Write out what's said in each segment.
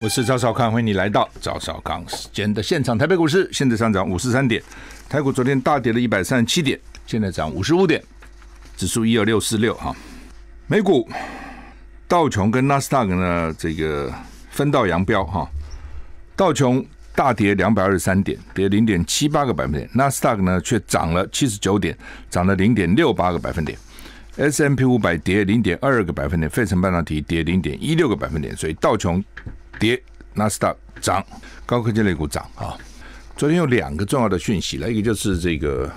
我是赵少康，欢迎你来到赵少康时间的现场。台北股市现在上涨五十三点，台股昨天大跌了一百三十七点，现在涨五十五点，指数一二六四六哈。美股道琼跟纳斯达克呢，这个分道扬镳哈。道琼大跌两百二十三点，跌零点七八个百分点，纳斯达克呢却涨了七十九点，涨了零点六八个百分点。S M P 五百跌零点二个百分点，费城半导体跌零点一六个百分点，所以道琼。跌，纳斯达涨，高科技类股涨啊！昨天有两个重要的讯息了，一个就是这个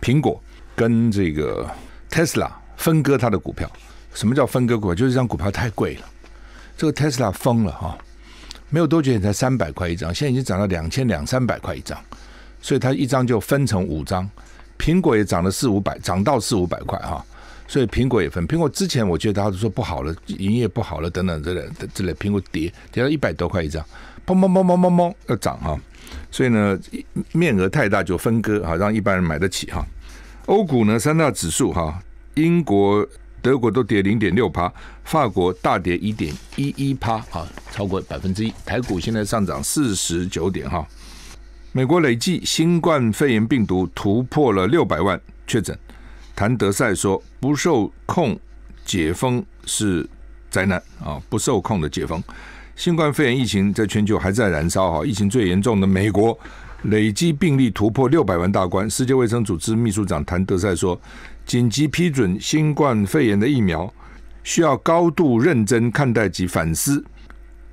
苹果跟这个 Tesla 分割它的股票。什么叫分割股票？就是一张股票太贵了。这个 Tesla 疯了啊！没有多久才三百块一张，现在已经涨到两千两三百块一张，所以它一张就分成五张。苹果也涨了四五百，涨到四五百块哈。所以苹果也分苹果之前，我觉得大家都说不好了，营业不好了等等，之的之类，苹果跌跌到一百多块一张，砰砰砰砰砰砰要涨哈，所以呢面额太大就分割啊，让一般人买得起哈。欧股呢三大指数哈，英国、德国都跌零点六帕，法国大跌一点一一帕啊，超过百分之一。台股现在上涨四十九点哈。美国累计新冠肺炎病毒突破了六百万确诊。谭德赛说：“不受控解封是灾难啊！不受控的解封，新冠肺炎疫情在全球还在燃烧。哈，疫情最严重的美国累计病例突破六百万大关。世界卫生组织秘书长谭德赛说，紧急批准新冠肺炎的疫苗需要高度认真看待及反思。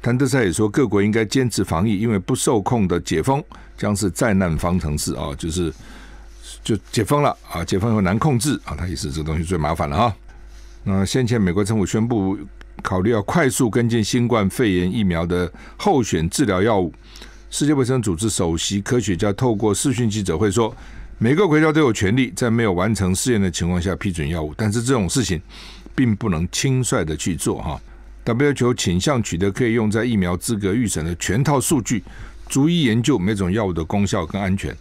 谭德赛也说，各国应该坚持防疫，因为不受控的解封将是灾难方程式啊！就是。”就解封了啊！解封后难控制啊，他也是这个东西最麻烦了啊。那先前美国政府宣布考虑要快速跟进新冠肺炎疫苗的候选治疗药物。世界卫生组织首席科学家透过视讯记者会说，每个国家都有权利在没有完成试验的情况下批准药物，但是这种事情并不能轻率的去做哈。W H O 倾向取得可以用在疫苗资格预审的全套数据，逐一研究每种药物的功效跟安全。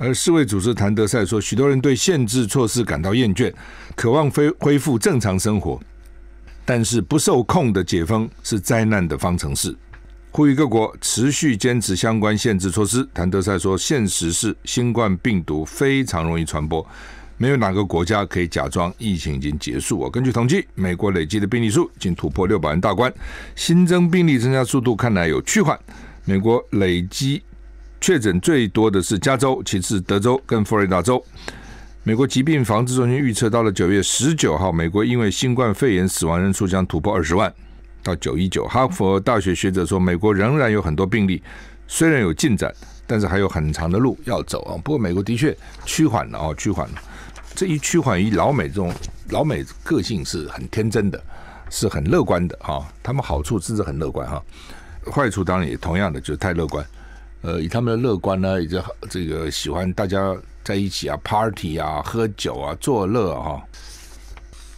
而世卫组织谭德赛说，许多人对限制措施感到厌倦，渴望恢恢复正常生活，但是不受控的解封是灾难的方程式，呼吁各国持续坚持相关限制措施。谭德赛说，现实是新冠病毒非常容易传播，没有哪个国家可以假装疫情已经结束。我根据统计，美国累计的病例数已经突破六百万大关，新增病例增加速度看来有趋缓。美国累积。确诊最多的是加州，其次德州跟佛罗里达州。美国疾病防治中心预测，到了九月十九号，美国因为新冠肺炎死亡人数将突破二十万。到九一九，哈佛大学学者说，美国仍然有很多病例，虽然有进展，但是还有很长的路要走啊。不过，美国的确趋缓了啊，趋缓。了。这一趋缓，于老美这种老美个性是很天真的，是很乐观的啊。他们好处是是很乐观哈，坏处当然也同样的，就是太乐观。呃，以他们的乐观呢，也就这个喜欢大家在一起啊，party 啊，喝酒啊，作乐哈。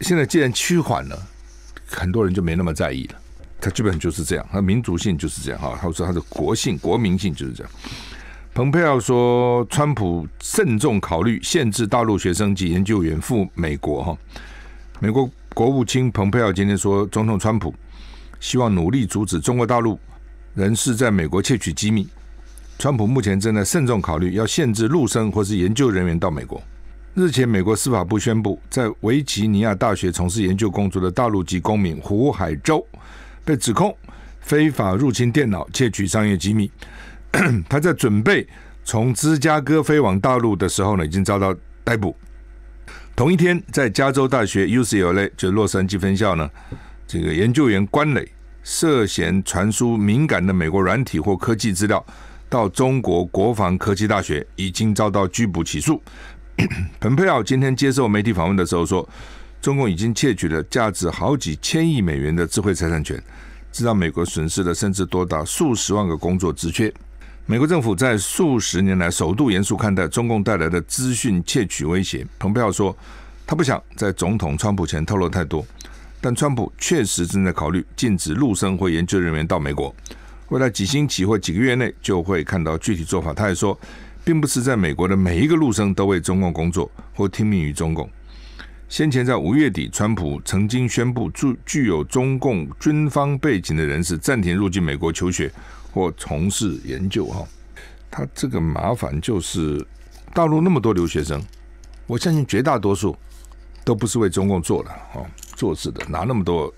现在既然趋缓了，很多人就没那么在意了。他基本上就是这样，他民族性就是这样哈。他说他的国性、国民性就是这样。蓬佩奥说，川普慎重考虑限制大陆学生及研究员赴美国哈。美国国务卿蓬佩奥今天说，总统川普希望努力阻止中国大陆人士在美国窃取机密。川普目前正在慎重考虑要限制陆生或是研究人员到美国。日前，美国司法部宣布，在维吉尼亚大学从事研究工作的大陆籍公民胡海洲被指控非法入侵电脑窃取商业机密。他在准备从芝加哥飞往大陆的时候呢，已经遭到逮捕。同一天，在加州大学 UCLA 就洛杉矶分校呢，这个研究员关磊涉嫌传输敏感的美国软体或科技资料。到中国国防科技大学已经遭到拘捕起诉。蓬 佩奥今天接受媒体访问的时候说，中共已经窃取了价值好几千亿美元的智慧财产权，这让美国损失了甚至多达数十万个工作职缺。美国政府在数十年来首度严肃看待中共带来的资讯窃取威胁。蓬佩奥说，他不想在总统川普前透露太多，但川普确实正在考虑禁止陆生或研究人员到美国。未来几星期或几个月内就会看到具体做法。他还说，并不是在美国的每一个陆生都为中共工作或听命于中共。先前在五月底，川普曾经宣布，具具有中共军方背景的人士暂停入境美国求学或从事研究。哈，他这个麻烦就是，大陆那么多留学生，我相信绝大多数都不是为中共做的哦，做事的，哪那么多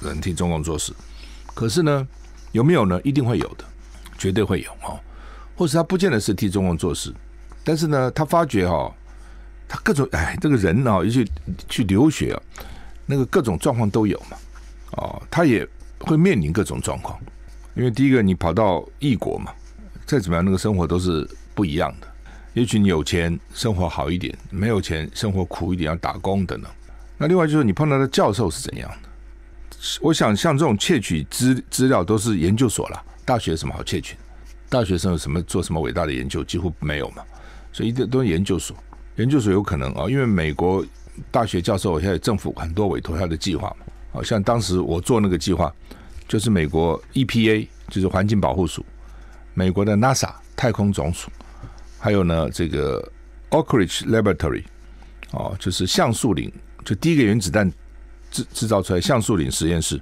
人替中共做事？可是呢？有没有呢？一定会有的，绝对会有哈。或是他不见得是替中共做事，但是呢，他发觉哈，他各种哎，这个人啊，也许去留学，那个各种状况都有嘛，哦，他也会面临各种状况。因为第一个，你跑到异国嘛，再怎么样，那个生活都是不一样的。也许你有钱，生活好一点；没有钱，生活苦一点，要打工等等。那另外就是你碰到的教授是怎样？我想像这种窃取资资料都是研究所了，大学什么好窃取？大学生有什么做什么伟大的研究？几乎没有嘛，所以这都是研究所。研究所有可能啊，因为美国大学教授现在政府很多委托他的计划嘛。哦，像当时我做那个计划，就是美国 EPA，就是环境保护署，美国的 NASA 太空总署，还有呢这个 Oakridge Laboratory，哦，就是橡树林，就第一个原子弹。制制造出来橡树岭实验室，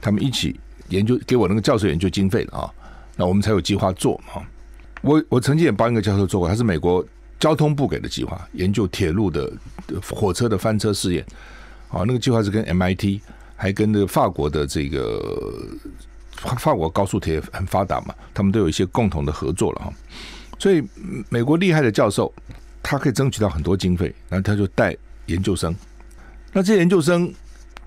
他们一起研究，给我那个教授研究经费啊，那我们才有计划做嘛。我我曾经也帮一个教授做过，他是美国交通部给的计划，研究铁路的火车的翻车试验啊。那个计划是跟 MIT 还跟那个法国的这个法国高速铁很发达嘛，他们都有一些共同的合作了哈。所以美国厉害的教授，他可以争取到很多经费，然后他就带研究生，那这些研究生。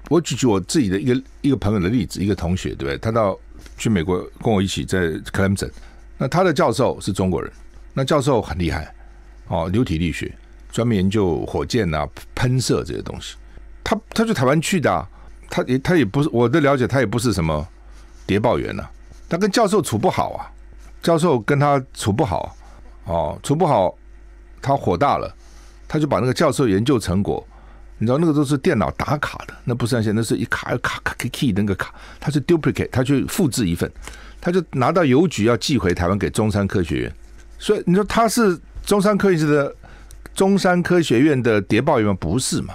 我举举我自己的一个一个朋友的例子，一个同学，对不对？他到去美国跟我一起在 Clemson，那他的教授是中国人，那教授很厉害哦，流体力学，专门研究火箭呐、喷射这些东西。他他去台湾去的，他也他也不是我的了解，他也不是什么谍报员呐，他跟教授处不好啊，教授跟他处不好哦，处不好，他火大了，他就把那个教授研究成果。你知道那个都是电脑打卡的，那不是那些，那是一卡，卡卡卡 key 那个卡，他是 duplicate，他去复制一份，他就拿到邮局要寄回台湾给中山科学院，所以你说他是中山科学的，中山科学院的谍报员不是嘛？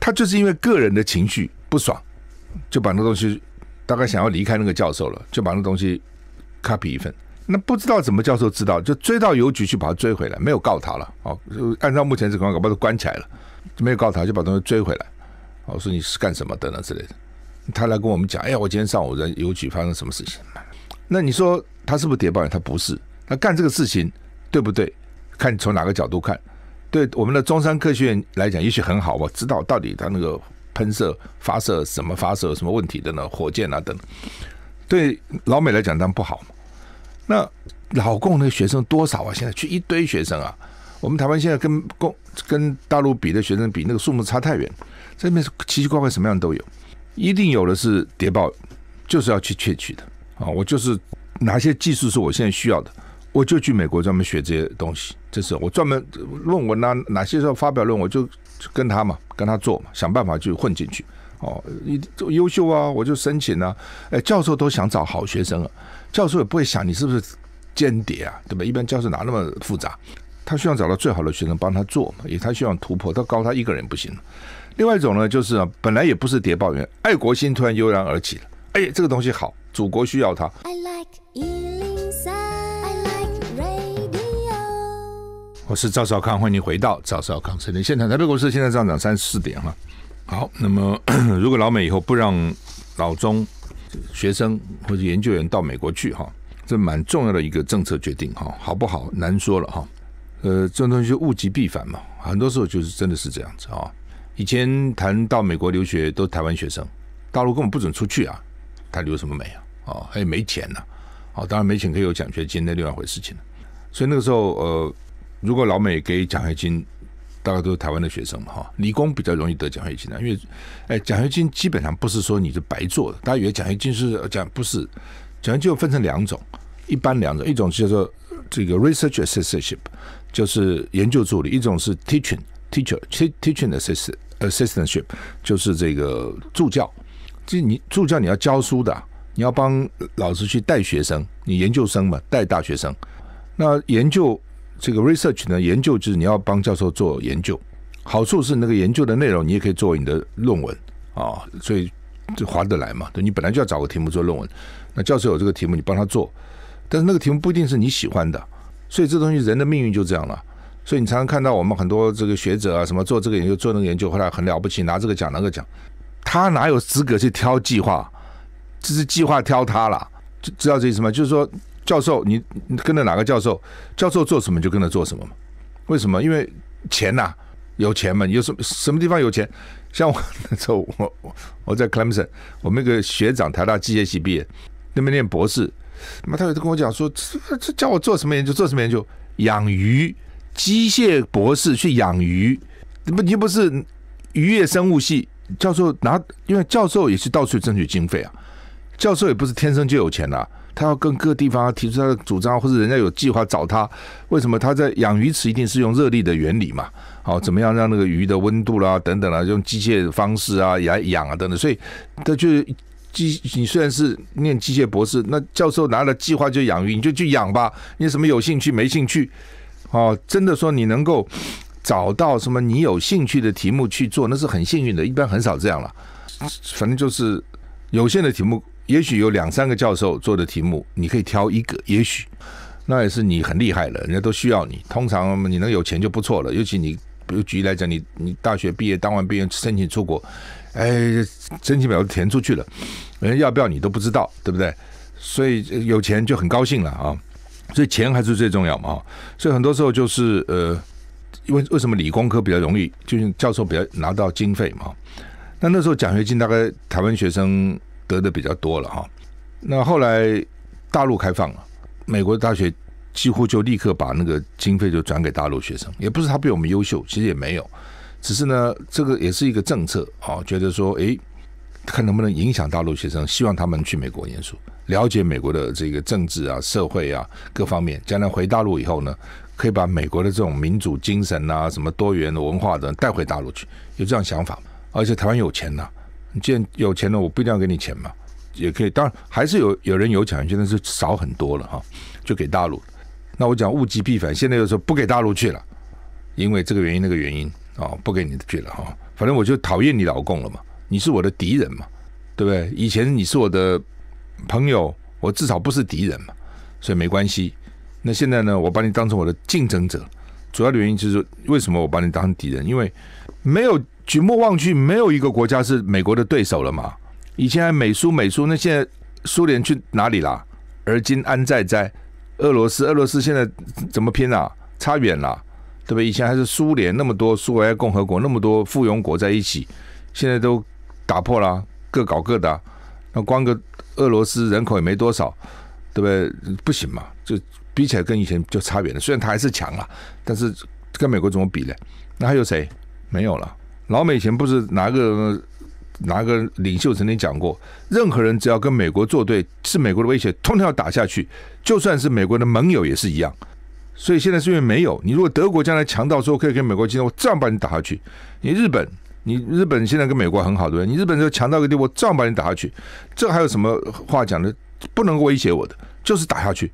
他就是因为个人的情绪不爽，就把那东西大概想要离开那个教授了，就把那东西 copy 一份，那不知道怎么教授知道，就追到邮局去把他追回来，没有告他了，哦，按照目前这个情况，把他关起来了。没有告他，就把东西追回来。我说你是干什么的呢之类的，他来跟我们讲，哎呀，我今天上午在邮局发生什么事情？那你说他是不是谍报员？他不是。那干这个事情对不对？看从哪个角度看，对我们的中山科学院来讲也许很好。我知道到底他那个喷射发射什么发射、什么问题的呢？火箭啊等，对老美来讲当然不好那老共那个学生多少啊？现在去一堆学生啊。我们台湾现在跟公跟大陆比的学生比，那个数目差太远。这边是奇奇怪怪什么样都有，一定有的是谍报，就是要去窃取的啊！我就是哪些技术是我现在需要的，我就去美国专门学这些东西。这是我专门论文哪哪些时候发表论文，我就跟他嘛，跟他做嘛，想办法去混进去。哦，你优秀啊，我就申请啊！哎，教授都想找好学生啊，教授也不会想你是不是间谍啊，对吧？一般教授哪那么复杂。他希望找到最好的学生帮他做嘛，因为他希望突破，他高他一个人不行。另外一种呢，就是啊，本来也不是谍报员，爱国心突然油然而起了，哎，这个东西好，祖国需要他。我是赵少康，欢迎回到赵少康财经现场。台北公司现在上涨三十四点哈。好，那么 如果老美以后不让老中学生或者研究员到美国去哈，这蛮重要的一个政策决定哈，好不好？难说了哈。呃，这种东西就物极必反嘛，很多时候就是真的是这样子啊。以前谈到美国留学，都台湾学生，大陆根本不准出去啊，他留什么美啊？哦，他也没钱呐。哦，当然没钱可以有奖学金，那另外一回事。情所以那个时候，呃，如果老美给奖学金，大概都是台湾的学生嘛。哈，理工比较容易得奖学金的，因为哎，奖学金基本上不是说你是白做的。大家以为奖学金是奖，不是？奖学金又分成两种，一般两种，一种叫做这个 research assistantship。就是研究助理，一种是 teaching teacher te teaching assistantship，就是这个助教。这你助教你要教书的，你要帮老师去带学生。你研究生嘛，带大学生。那研究这个 research 呢？研究就是你要帮教授做研究。好处是那个研究的内容你也可以作为你的论文啊，所以划得来嘛？对，你本来就要找个题目做论文。那教授有这个题目，你帮他做，但是那个题目不一定是你喜欢的。所以这东西人的命运就这样了。所以你常常看到我们很多这个学者啊，什么做这个研究、做那个研究，后来很了不起，拿这个奖、那个奖。他哪有资格去挑计划？这是计划挑他了，知道这意思吗？就是说，教授，你跟着哪个教授，教授做什么就跟着做什么嘛。为什么？因为钱呐，有钱嘛。有什么什么地方有钱？像我那时候，我 我在 Clemson，我那个学长，台大机械系毕业，那边念博士。那么他有跟我讲说，这这叫我做什么研究？做什么研究？养鱼，机械博士去养鱼。不，你不是渔业生物系教授，拿因为教授也是到处争取经费啊。教授也不是天生就有钱的，他要跟各地方提出他的主张，或者人家有计划找他。为什么他在养鱼池一定是用热力的原理嘛？好，怎么样让那个鱼的温度啦等等啦，用机械方式啊养养啊等等，所以他就。机，你虽然是念机械博士，那教授拿了计划就养鱼，你就去养吧。你什么有兴趣没兴趣？哦，真的说你能够找到什么你有兴趣的题目去做，那是很幸运的。一般很少这样了，反正就是有限的题目，也许有两三个教授做的题目，你可以挑一个。也许那也是你很厉害了，人家都需要你。通常你能有钱就不错了，尤其你比如举例来讲，你你大学毕业当完兵申请出国。哎，申请表都填出去了，人要不要你都不知道，对不对？所以有钱就很高兴了啊！所以钱还是最重要嘛！所以很多时候就是呃，因为为什么理工科比较容易，就是教授比较拿到经费嘛。那那时候奖学金大概台湾学生得的比较多了哈。那后来大陆开放了，美国大学几乎就立刻把那个经费就转给大陆学生，也不是他比我们优秀，其实也没有。只是呢，这个也是一个政策啊，觉得说，哎，看能不能影响大陆学生，希望他们去美国念书，了解美国的这个政治啊、社会啊各方面，将来回大陆以后呢，可以把美国的这种民主精神啊、什么多元的文化等带回大陆去，有这样想法。而且台湾有钱你既然有钱呢，我不一定要给你钱嘛，也可以。当然，还是有有人有抢，现在是少很多了哈，就给大陆。那我讲物极必反，现在又说不给大陆去了，因为这个原因那个原因。哦，不给你的了哈，反正我就讨厌你老公了嘛，你是我的敌人嘛，对不对？以前你是我的朋友，我至少不是敌人嘛，所以没关系。那现在呢，我把你当成我的竞争者。主要的原因就是为什么我把你当敌人？因为没有举目望去，没有一个国家是美国的对手了嘛。以前还美苏美苏，那现在苏联去哪里啦？而今安在哉？俄罗斯，俄罗斯现在怎么拼啊？差远了。对吧？以前还是苏联那么多苏维埃共和国那么多附庸国在一起，现在都打破了，各搞各的。那光个俄罗斯人口也没多少，对不对？不行嘛，就比起来跟以前就差远了。虽然他还是强了，但是跟美国怎么比呢？那还有谁？没有了。老美以前不是拿个拿个领袖曾经讲过，任何人只要跟美国作对，是美国的威胁，通通要打下去，就算是美国的盟友也是一样。所以现在是因为没有你。如果德国将来强到说可以跟美国竞争，我照样把你打下去。你日本，你日本现在跟美国很好的，你日本就强到一个地步，照样把你打下去，这还有什么话讲的？不能威胁我的，就是打下去，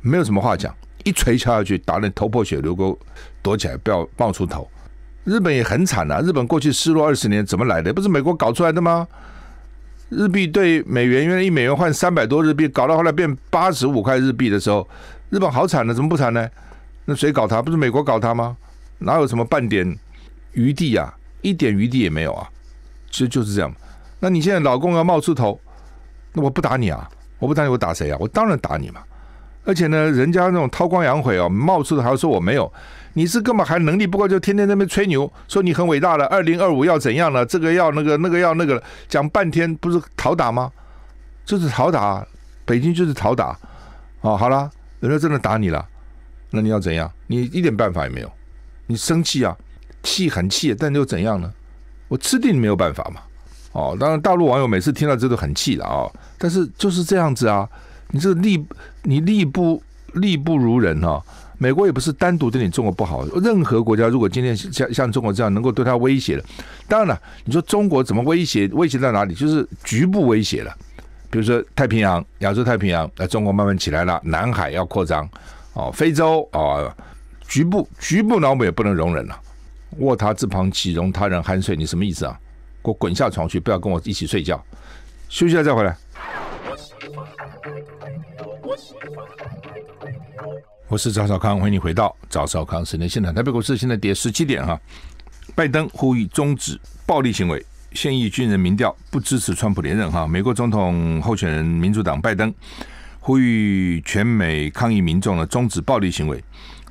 没有什么话讲，一锤敲下去，打你头破血流。给我躲起来不要冒出头，日本也很惨呐，日本过去失落二十年怎么来的？不是美国搞出来的吗？日币兑美元原来一美元换三百多日币，搞到后来变八十五块日币的时候。日本好惨呢，怎么不惨呢？那谁搞他？不是美国搞他吗？哪有什么半点余地呀？一点余地也没有啊！其实就是这样那你现在老公要冒出头，那我不打你啊？我不打你，我打谁啊？我当然打你嘛！而且呢，人家那种韬光养晦哦，冒出头说我没有，你是根本还能力不够，就天天在那边吹牛，说你很伟大了，二零二五要怎样了，这个要那个那个要那个，讲半天不是讨打吗？就是讨打，北京就是讨打哦，好了。人家真的打你了，那你要怎样？你一点办法也没有，你生气啊，气很气，但又怎样呢？我吃定你没有办法嘛。哦，当然大陆网友每次听到这都很气的啊，但是就是这样子啊，你这个力，你力不力不如人啊？美国也不是单独对你中国不好，任何国家如果今天像像中国这样能够对他威胁的，当然了，你说中国怎么威胁？威胁在哪里？就是局部威胁了。比如说太平洋、亚洲太平洋，那中国慢慢起来了，南海要扩张哦，非洲啊，局部局部，老美不能容忍了。卧榻之旁，岂容他人酣睡？你什么意思啊？给我滚下床去，不要跟我一起睡觉，休息下再回来。我是赵少康，欢迎你回到赵少康十年现场。台北股市现在跌十七点哈。拜登呼吁终止暴力行为。现役军人民调不支持川普连任哈。美国总统候选人民主党拜登呼吁全美抗议民众的终止暴力行为，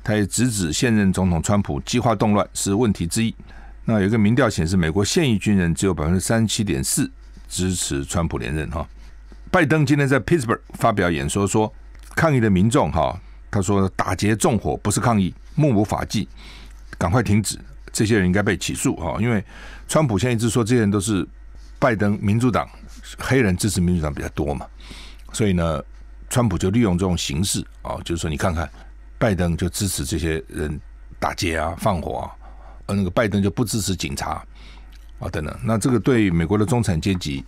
他也直指现任总统川普计划动乱是问题之一。那有一个民调显示，美国现役军人只有百分之三十七点四支持川普连任哈。拜登今天在 Pittsburgh 发表演说，说抗议的民众哈，他说打劫纵火不是抗议，目无法纪，赶快停止。这些人应该被起诉哈，因为川普现在一直说这些人都是拜登民主党黑人支持民主党比较多嘛，所以呢，川普就利用这种形式啊，就是说你看看拜登就支持这些人打劫啊、放火啊，呃，那个拜登就不支持警察啊等等，那这个对美国的中产阶级，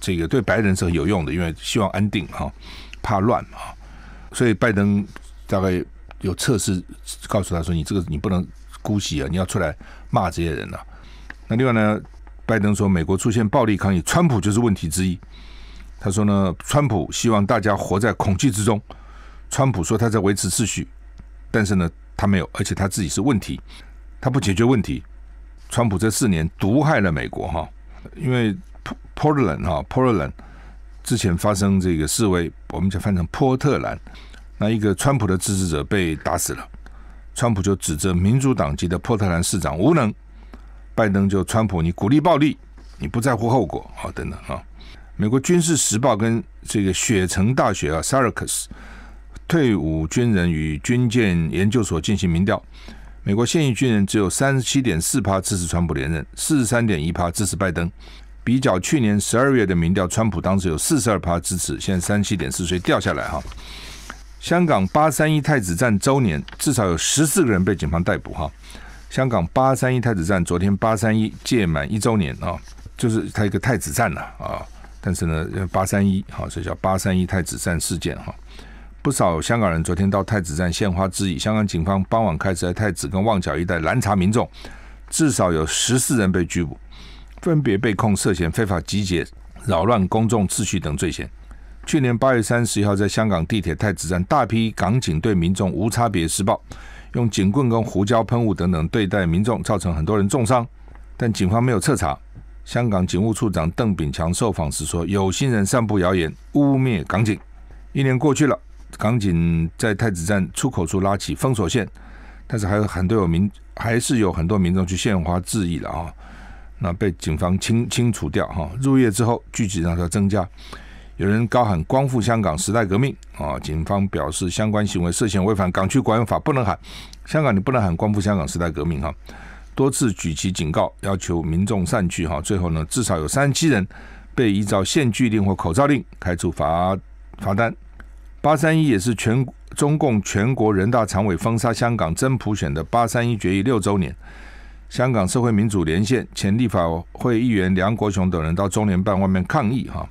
这个对白人是很有用的，因为希望安定哈，怕乱嘛，所以拜登大概有测试告诉他说，你这个你不能。姑息啊！你要出来骂这些人呐。那另外呢，拜登说美国出现暴力抗议，川普就是问题之一。他说呢，川普希望大家活在恐惧之中。川普说他在维持秩序，但是呢，他没有，而且他自己是问题，他不解决问题。川普这四年毒害了美国哈，因为 Portland 哈，Portland 之前发生这个示威，我们就翻成波特兰，那一个川普的支持者被打死了。川普就指责民主党籍的波特兰市长无能，拜登就川普你鼓励暴力，你不在乎后果，好，等等啊。美国军事时报跟这个雪城大学啊 s a r a c u s 退伍军人与军舰研究所进行民调，美国现役军人只有三十七点四趴支持川普连任，四十三点一趴支持拜登。比较去年十二月的民调，川普当时有四十二趴支持，现在三十七点四，所以掉下来哈。香港八三一太子站周年，至少有十四个人被警方逮捕哈。香港八三一太子站昨天八三一届满一周年啊，就是它一个太子站呐啊，但是呢八三一哈，所以叫八三一太子站事件哈。不少香港人昨天到太子站献花致意，香港警方傍晚开始在太子跟旺角一带拦查民众，至少有十四人被拘捕，分别被控涉嫌非法集结、扰乱公众秩序等罪嫌。去年八月三十一号，在香港地铁太子站，大批港警对民众无差别施暴，用警棍跟胡椒喷雾等等对待民众，造成很多人重伤。但警方没有彻查。香港警务处长邓炳强受访时说：“有心人散布谣言，污蔑港警。”一年过去了，港警在太子站出口处拉起封锁线，但是还有很多有民，还是有很多民众去献花致意了啊。那被警方清清除掉哈。入夜之后，聚集让它增加。有人高喊“光复香港，时代革命”啊！警方表示，相关行为涉嫌违反港区国安法，不能喊“香港”，你不能喊“光复香港，时代革命”哈。多次举旗警告，要求民众散去哈。最后呢，至少有三十七人被依照限聚令或口罩令开出罚罚单。八三一也是全中共全国人大常委封杀香港真普选的八三一决议六周年。香港社会民主连线前立法会议员梁国雄等人到中联办外面抗议哈。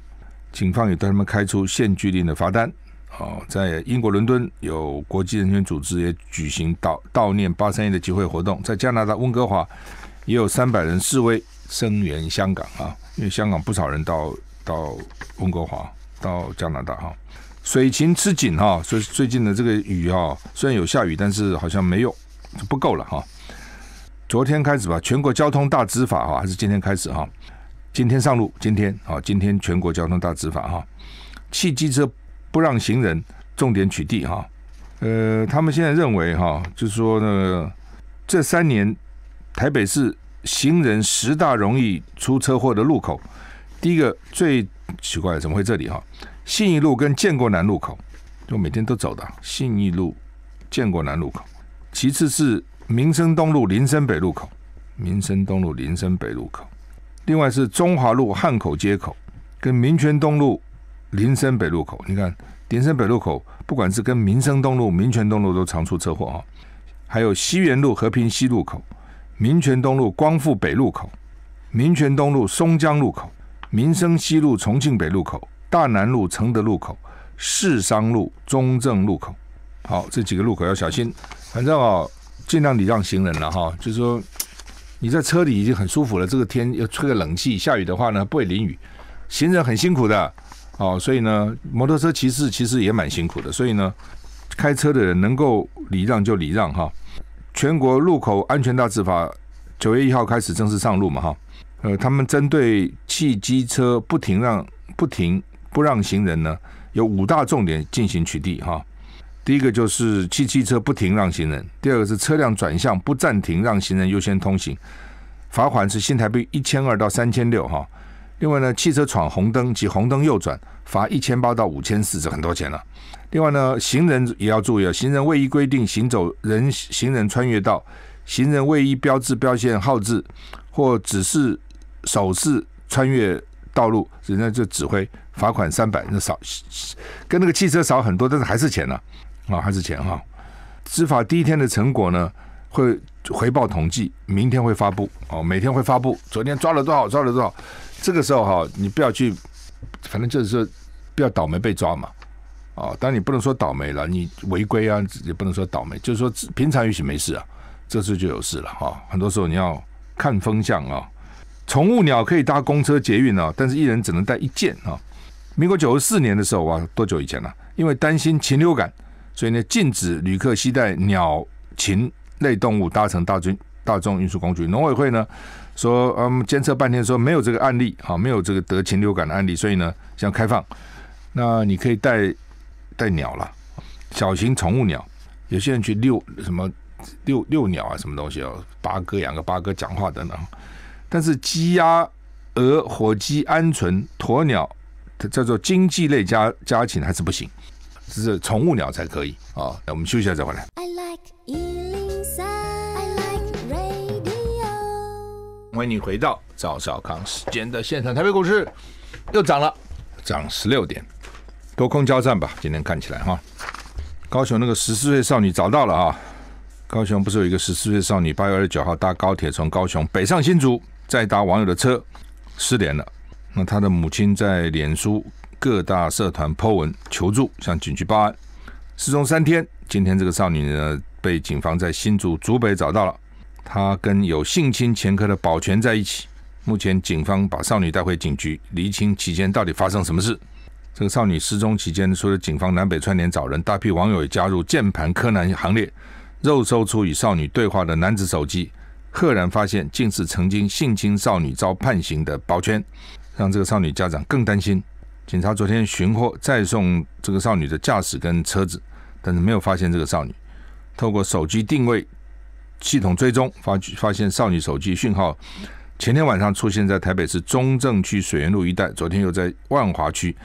警方也对他们开出限聚令的罚单。好，在英国伦敦有国际人权组织也举行悼悼念八三一的集会活动。在加拿大温哥华，也有三百人示威声援香港啊，因为香港不少人到到温哥华到加拿大哈。水情吃紧哈，所以最近的这个雨啊，虽然有下雨，但是好像没有不够了哈。昨天开始吧，全国交通大执法啊，还是今天开始哈。今天上路，今天啊，今天全国交通大执法哈，汽机车不让行人，重点取缔哈。呃，他们现在认为哈，就是说呢，这三年台北市行人十大容易出车祸的路口，第一个最奇怪，怎么会这里哈？信义路跟建国南路口，就每天都走的信义路建国南路口。其次是民生东路林森北路口，民生东路林森北路口。另外是中华路汉口街口，跟民权东路、林森北路口。你看，林森北路口不管是跟民生东路、民权东路都常出车祸啊。还有西园路和平西路口、民权东路光复北路口、民权东路松江路口、民生西路重庆北路口、大南路承德路口、市商路中正路口。好，这几个路口要小心。反正啊，尽量礼让行人了哈，就是说。你在车里已经很舒服了，这个天又吹个冷气，下雨的话呢不会淋雨，行人很辛苦的，哦，所以呢，摩托车骑士其实也蛮辛苦的，所以呢，开车的人能够礼让就礼让哈。全国路口安全大执法九月一号开始正式上路嘛哈，呃，他们针对汽机车不停让、不停不让行人呢，有五大重点进行取缔哈。第一个就是汽汽车不停让行人，第二个是车辆转向不暂停让行人优先通行，罚款是新台币一千二到三千六哈。另外呢，汽车闯红灯及红灯右转罚一千八到五千四，是很多钱了。另外呢，行人也要注意，啊，行人未依规定行走人行人穿越道，行人未依标志标线号志或指示手势穿越道路，人家就指挥罚款三百，那少跟那个汽车少很多，但是还是钱呢。啊，还是钱哈！执法第一天的成果呢，会回报统计，明天会发布。哦，每天会发布，昨天抓了多少，抓了多少。这个时候哈，你不要去，反正就是说，不要倒霉被抓嘛。哦，当然你不能说倒霉了，你违规啊，也不能说倒霉，就是说平常也许没事啊，这次就有事了哈。很多时候你要看风向啊。宠物鸟可以搭公车捷运啊，但是一人只能带一件啊。民国九十四年的时候啊，多久以前了？因为担心禽流感。所以呢，禁止旅客携带鸟、禽类动物搭乘大军大众运输工具。农委会呢说，嗯，监测半天说没有这个案例，啊，没有这个得禽流感的案例。所以呢，想开放。那你可以带带鸟了，小型宠物鸟。有些人去遛什么遛遛鸟啊，什么东西哦，八哥养个八哥讲话等等。但是鸡、鸭、鹅、火鸡、鹌鹑、鸵鸟，叫做经济类家家禽，还是不行。只是宠物鸟才可以啊！那我们休息一下再回来。欢迎你回到赵少康时间的现场。台北股市又涨了，涨十六点，多空交战吧。今天看起来哈，高雄那个十四岁少女找到了啊！高雄不是有一个十四岁少女，八月二十九号搭高铁从高雄北上新竹，再搭网友的车，失联了。那她的母亲在脸书。各大社团 Po 文求助，向警局报案。失踪三天，今天这个少女呢被警方在新竹竹北找到了。她跟有性侵前科的保全在一起。目前警方把少女带回警局，厘清期间到底发生什么事。这个少女失踪期间，除了警方南北串联找人，大批网友也加入键盘柯南行列，肉搜出与少女对话的男子手机，赫然发现竟是曾经性侵少女遭判刑的保全，让这个少女家长更担心。警察昨天寻获再送这个少女的驾驶跟车子，但是没有发现这个少女。透过手机定位系统追踪，发发现少女手机讯号前天晚上出现在台北市中正区水源路一带，昨天又在万华区。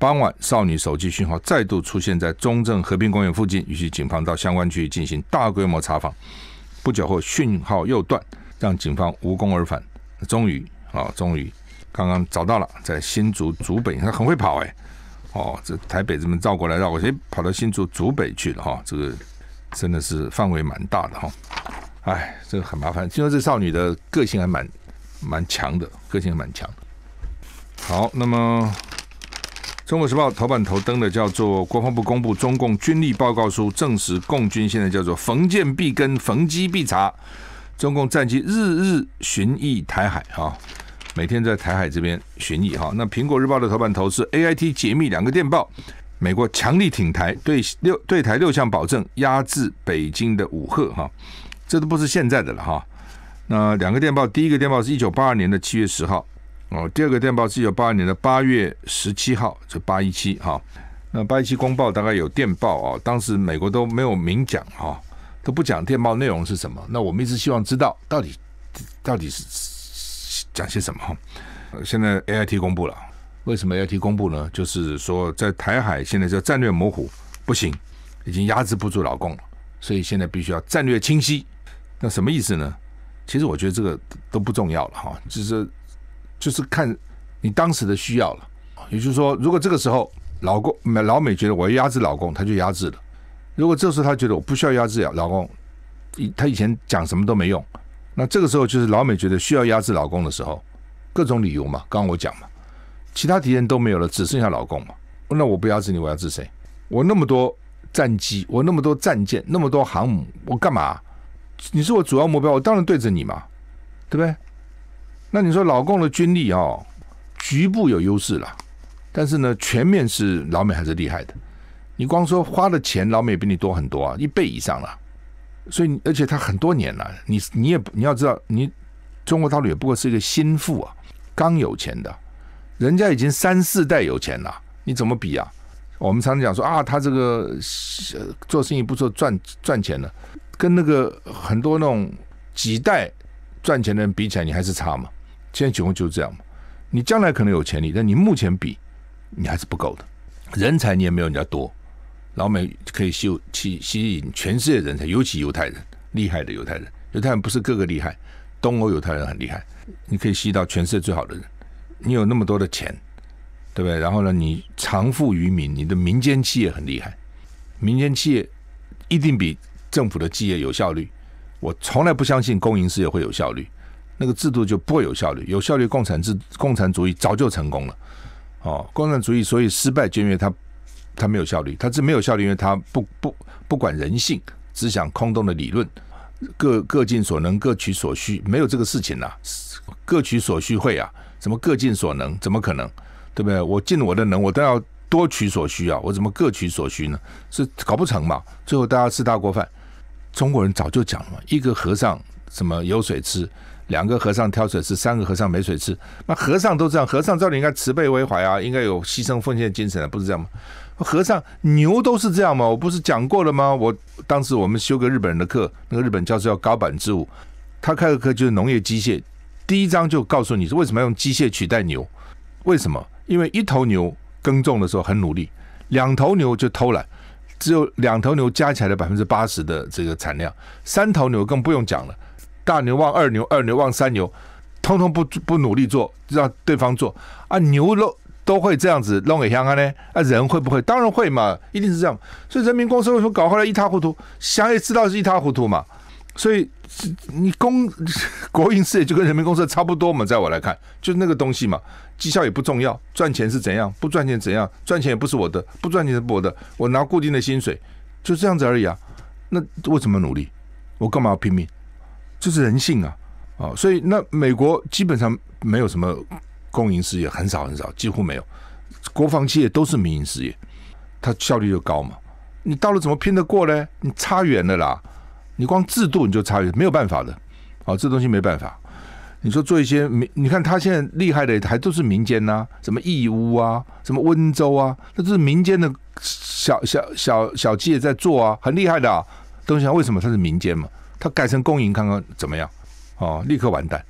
傍晚，少女手机讯号再度出现在中正和平公园附近，于是警方到相关区域进行大规模查访。不久后讯号又断，让警方无功而返。终于，啊，终于。刚刚找到了，在新竹竹北，他很会跑哎，哦，这台北这么绕过来绕过去，跑到新竹竹北去了哈，这个真的是范围蛮大的哈，哎，这个很麻烦。听说这少女的个性还蛮蛮强的，个性还蛮强。好，那么《中国时报》头版头登的叫做“国防部公布中共军力报告书”，证实共军现在叫做逢见必跟，逢机必查，中共战机日日巡弋台海哈。每天在台海这边巡弋哈，那《苹果日报》的头版头是 A I T 解密两个电报，美国强力挺台，对六对台六项保证，压制北京的武赫哈，这都不是现在的了哈。那两个电报，第一个电报是一九八二年的七月十号哦，第二个电报是一九八二年的八月十七号，这八一七哈。那八一七公报大概有电报啊，当时美国都没有明讲哈，都不讲电报内容是什么。那我们一直希望知道，到底到底是。讲些什么？现在 A I T 公布了，为什么 A I T 公布呢？就是说，在台海现在叫战略模糊，不行，已经压制不住老共了，所以现在必须要战略清晰。那什么意思呢？其实我觉得这个都不重要了哈，就是就是看你当时的需要了。也就是说，如果这个时候老共老美觉得我要压制老共，他就压制了；如果这时候他觉得我不需要压制老共，以他以前讲什么都没用。那这个时候就是老美觉得需要压制老共的时候，各种理由嘛，刚刚我讲嘛，其他敌人都没有了，只剩下老共嘛，那我不压制你，我要治谁？我那么多战机，我那么多战舰，那么多航母，我干嘛？你是我主要目标，我当然对着你嘛，对不对？那你说老共的军力哦，局部有优势了，但是呢，全面是老美还是厉害的？你光说花的钱，老美比你多很多啊，一倍以上了。所以，而且他很多年了，你你也你要知道，你中国大陆也不过是一个心腹啊，刚有钱的，人家已经三四代有钱了，你怎么比啊？我们常常讲说啊，他这个做生意不做赚赚钱的，跟那个很多那种几代赚钱的人比起来，你还是差嘛。现在情况就是这样嘛。你将来可能有潜力，但你目前比，你还是不够的，人才你也没有人家多。老美可以吸，吸吸引全世界人才，尤其犹太人，厉害的犹太人，犹太人不是各个厉害，东欧犹太人很厉害。你可以吸到全世界最好的人，你有那么多的钱，对不对？然后呢，你藏富于民，你的民间企业很厉害，民间企业一定比政府的基业有效率。我从来不相信公营事业会有效率，那个制度就不会有效率。有效率，共产制、共产主义早就成功了。哦，共产主义所以失败，就因为它。他没有效率，他这没有效率，因为他不不不管人性，只想空洞的理论。各各尽所能，各取所需，没有这个事情呐。各取所需会啊？怎么各尽所能？怎么可能？对不对？我尽我的能，我都要多取所需啊！我怎么各取所需呢？是搞不成嘛？最后大家吃大锅饭。中国人早就讲了嘛：一个和尚什么有水吃，两个和尚挑水吃，三个和尚没水吃。那和尚都这样，和尚照理应该慈悲为怀啊，应该有牺牲奉献精神啊，不是这样吗？和尚牛都是这样吗？我不是讲过了吗？我当时我们修个日本人的课，那个日本教授叫高坂之武，他开的课就是农业机械，第一章就告诉你是为什么要用机械取代牛？为什么？因为一头牛耕种的时候很努力，两头牛就偷懒，只有两头牛加起来的百分之八十的这个产量，三头牛更不用讲了，大牛望二牛，二牛望三牛，通通不不努力做，让对方做啊，牛肉。都会这样子弄给香港呢？啊，人会不会？当然会嘛，一定是这样。所以人民公社为什么搞后来一塌糊涂？想也知道是一塌糊涂嘛。所以你公国营事业就跟人民公社差不多嘛，在我来看，就那个东西嘛，绩效也不重要，赚钱是怎样，不赚钱怎样，赚钱也不是我的，不赚钱是我的，我拿固定的薪水，就这样子而已啊。那为什么努力？我干嘛要拼命？这是人性啊！啊，所以那美国基本上没有什么。公营事业很少很少，几乎没有。国防企业都是民营事业，它效率就高嘛。你到了怎么拼得过呢？你差远了啦！你光制度你就差远，没有办法的。哦，这东西没办法。你说做一些民，你看他现在厉害的还都是民间呐，什么义乌啊，什么温州啊，那都是民间的小小小小企业在做啊，很厉害的。东西为什么它是民间嘛？它改成公营看看怎么样？哦，立刻完蛋。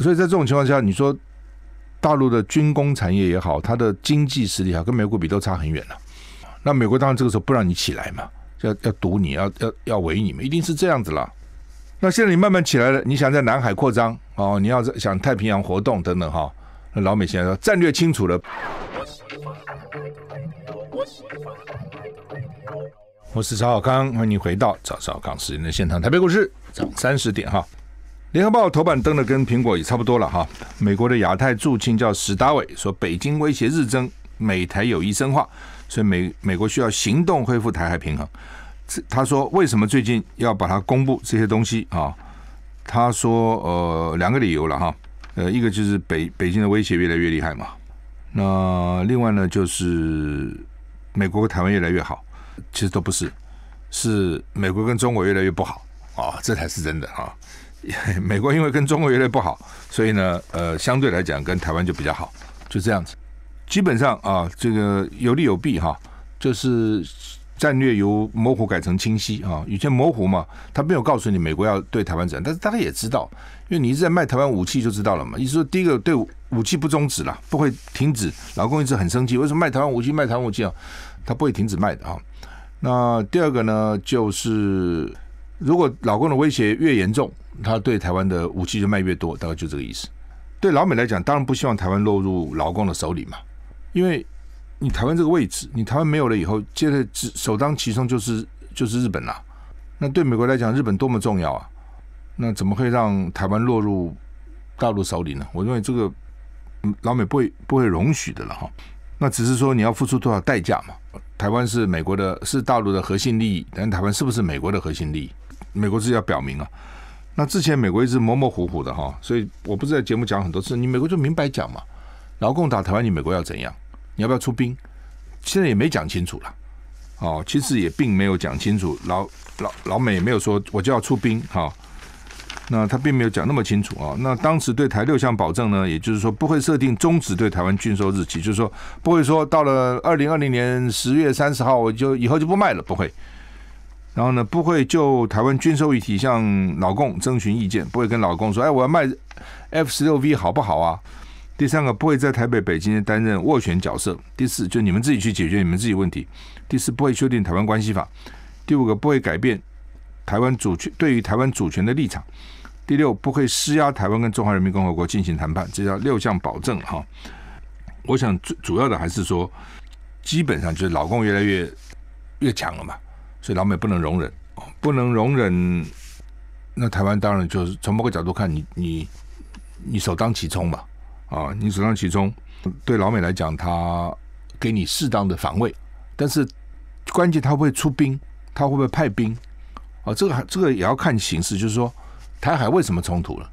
所以在这种情况下，你说。大陆的军工产业也好，它的经济实力啊，跟美国比都差很远了。那美国当然这个时候不让你起来嘛，要要堵你，要要要围你们，一定是这样子了。那现在你慢慢起来了，你想在南海扩张哦，你要想太平洋活动等等哈。那老美现在说战略清楚了。我是曹小康，欢迎回到《曹小刚时人的现场》台北故事早三十点哈。联合报头版登的跟苹果也差不多了哈。美国的亚太驻青叫史达伟说，北京威胁日增，美台友谊深化，所以美美国需要行动恢复台海平衡。他说为什么最近要把它公布这些东西啊？他说呃两个理由了哈，呃一个就是北北京的威胁越来越厉害嘛，那另外呢就是美国跟台湾越来越好，其实都不是，是美国跟中国越来越不好啊，这才是真的啊。美国因为跟中国有点不好，所以呢，呃，相对来讲跟台湾就比较好，就这样子。基本上啊，这个有利有弊哈，就是战略由模糊改成清晰啊。以前模糊嘛，他没有告诉你美国要对台湾怎样，但是大家也知道，因为你一直在卖台湾武器就知道了嘛。意思说第一个对武器不终止了，不会停止。老公一直很生气，为什么卖台湾武器卖台湾武器啊？他不会停止卖的啊。那第二个呢，就是如果老公的威胁越严重。他对台湾的武器就卖越多，大概就这个意思。对老美来讲，当然不希望台湾落入劳工的手里嘛，因为你台湾这个位置，你台湾没有了以后，接着首当其冲就是就是日本啦。那对美国来讲，日本多么重要啊！那怎么会让台湾落入大陆手里呢？我认为这个老美不会不会容许的了哈。那只是说你要付出多少代价嘛。台湾是美国的，是大陆的核心利益，但台湾是不是美国的核心利益？美国自己要表明啊。那之前美国一直模模糊糊的哈，所以我不是在节目讲很多次，你美国就明白讲嘛？然后共打台湾，你美国要怎样？你要不要出兵？现在也没讲清楚了，哦，其实也并没有讲清楚，老老老美也没有说我就要出兵哈。那他并没有讲那么清楚啊。那当时对台六项保证呢，也就是说不会设定终止对台湾军售日期，就是说不会说到了二零二零年十月三十号我就以后就不卖了，不会。然后呢，不会就台湾军售议题向老共征询意见，不会跟老共说：“哎，我要卖 F 十六 V 好不好啊？”第三个，不会在台北、北京担任斡旋角色。第四，就你们自己去解决你们自己问题。第四，不会修订台湾关系法。第五个，不会改变台湾主权对于台湾主权的立场。第六，不会施压台湾跟中华人民共和国进行谈判。这叫六项保证哈。我想最主要的还是说，基本上就是老共越来越越强了嘛。所以老美不能容忍，不能容忍，那台湾当然就是从某个角度看，你你你首当其冲嘛，啊，你首当其冲，对老美来讲，他给你适当的防卫，但是关键他会不会出兵，他会不会派兵？哦，这个还这个也要看形势，就是说台海为什么冲突了？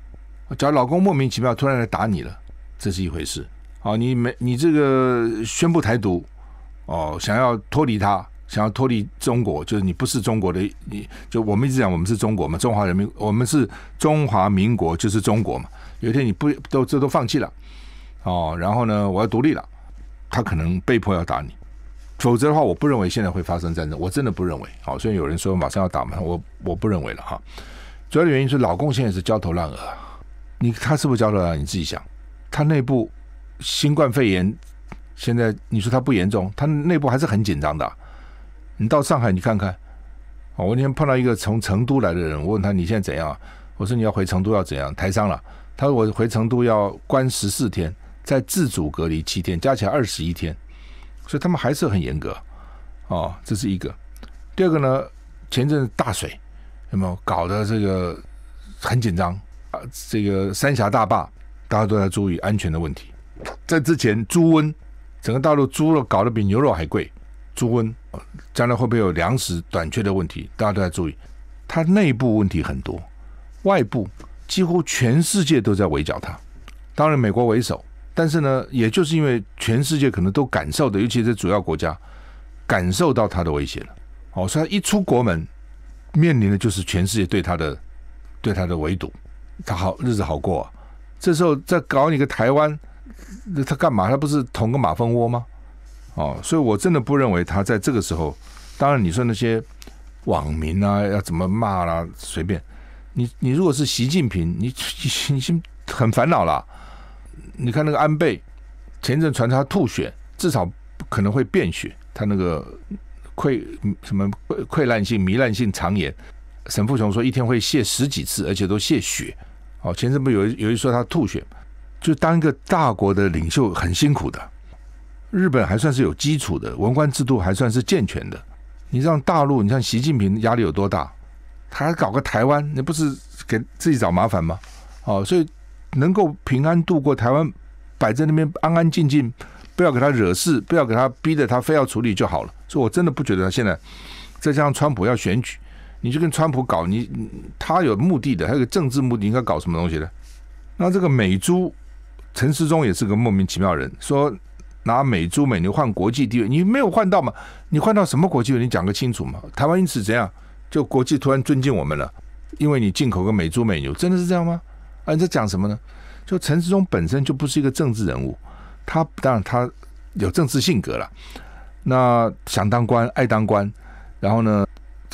假如老公莫名其妙突然来打你了，这是一回事，啊，你没你这个宣布台独，哦，想要脱离他。想要脱离中国，就是你不是中国的，你就我们一直讲我们是中国嘛，中华人民，我们是中华民国就是中国嘛。有一天你不都这都放弃了哦，然后呢我要独立了，他可能被迫要打你，否则的话我不认为现在会发生战争，我真的不认为。好，虽然有人说马上要打嘛，我我不认为了哈。主要的原因是老共现在是焦头烂额，你他是不是焦头烂？额？你自己想，他内部新冠肺炎现在你说他不严重，他内部还是很紧张的。你到上海，你看看，我那天碰到一个从成都来的人，我问他你现在怎样？我说你要回成都要怎样？台商了，他说我回成都要关十四天，再自主隔离七天，加起来二十一天，所以他们还是很严格，哦，这是一个。第二个呢，前阵子大水，那么搞得这个很紧张啊，这个三峡大坝，大家都在注意安全的问题。在之前猪瘟，整个大陆猪肉搞得比牛肉还贵。猪瘟，将来会不会有粮食短缺的问题？大家都要注意，它内部问题很多，外部几乎全世界都在围剿它。当然，美国为首，但是呢，也就是因为全世界可能都感受的，尤其是主要国家感受到它的威胁了。哦，所以一出国门，面临的就是全世界对它的对它的围堵。他好日子好过，这时候再搞你个台湾，他干嘛？他不是捅个马蜂窝吗？哦，所以我真的不认为他在这个时候，当然你说那些网民啊，要怎么骂啦，随便。你你如果是习近平，你 你很烦恼了。你看那个安倍，前阵传他吐血，至少可能会便血。他那个溃什么溃烂性、糜烂性肠炎，沈富雄说一天会泻十几次，而且都泻血。哦，前阵不有有人说他吐血，就当一个大国的领袖很辛苦的。日本还算是有基础的，文官制度还算是健全的。你让大陆，你像习近平压力有多大？他还搞个台湾，那不是给自己找麻烦吗？哦，所以能够平安度过台湾，摆在那边安安静静，不要给他惹事，不要给他逼着他非要处理就好了。所以我真的不觉得他现在再加上川普要选举，你就跟川普搞，你他有目的的，他有个政治目的，应该搞什么东西呢？那这个美珠陈时忠也是个莫名其妙人，说。拿美猪美牛换国际地位，你没有换到嘛？你换到什么国际位？你讲个清楚嘛！台湾因此怎样？就国际突然尊敬我们了，因为你进口个美猪美牛，真的是这样吗？啊，你在讲什么呢？就陈世忠本身就不是一个政治人物，他当然他有政治性格了。那想当官爱当官，然后呢，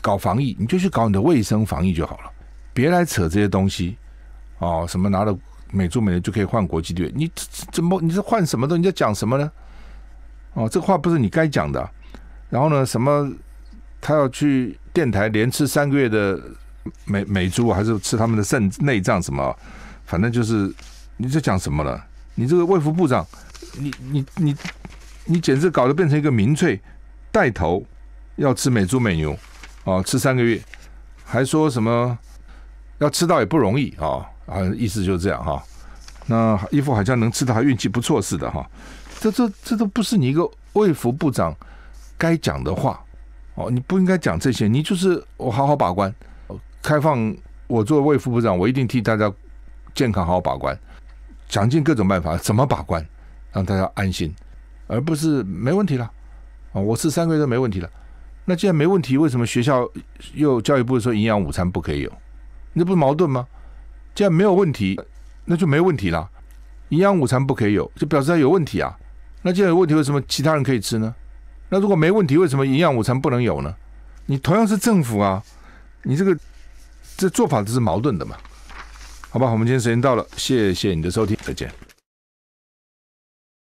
搞防疫你就去搞你的卫生防疫就好了，别来扯这些东西哦，什么拿了美猪美牛就可以换国际地位？你怎么？你是换什么东西？你在讲什么呢？哦，这话不是你该讲的。然后呢，什么他要去电台连吃三个月的美美猪，还是吃他们的肾内脏？什么，反正就是你在讲什么了？你这个卫福部长，你你你你，简直搞得变成一个民粹带头要吃美猪美牛啊，吃三个月，还说什么要吃到也不容易啊？好像意思就是这样哈。那衣服好像能吃到，还运气不错似的哈。这这这都不是你一个卫副部长该讲的话哦！你不应该讲这些，你就是我好好把关，开放。我做卫副部长，我一定替大家健康好好把关，想尽各种办法怎么把关，让大家安心，而不是没问题了啊！我是三个月都没问题了，那既然没问题，为什么学校又教育部说营养午餐不可以有？那不矛盾吗？既然没有问题，那就没问题了。营养午餐不可以有，就表示它有问题啊！那既然有问题为什么其他人可以吃呢？那如果没问题，为什么营养午餐不能有呢？你同样是政府啊，你这个这做法都是矛盾的嘛？好吧，我们今天时间到了，谢谢你的收听，再见。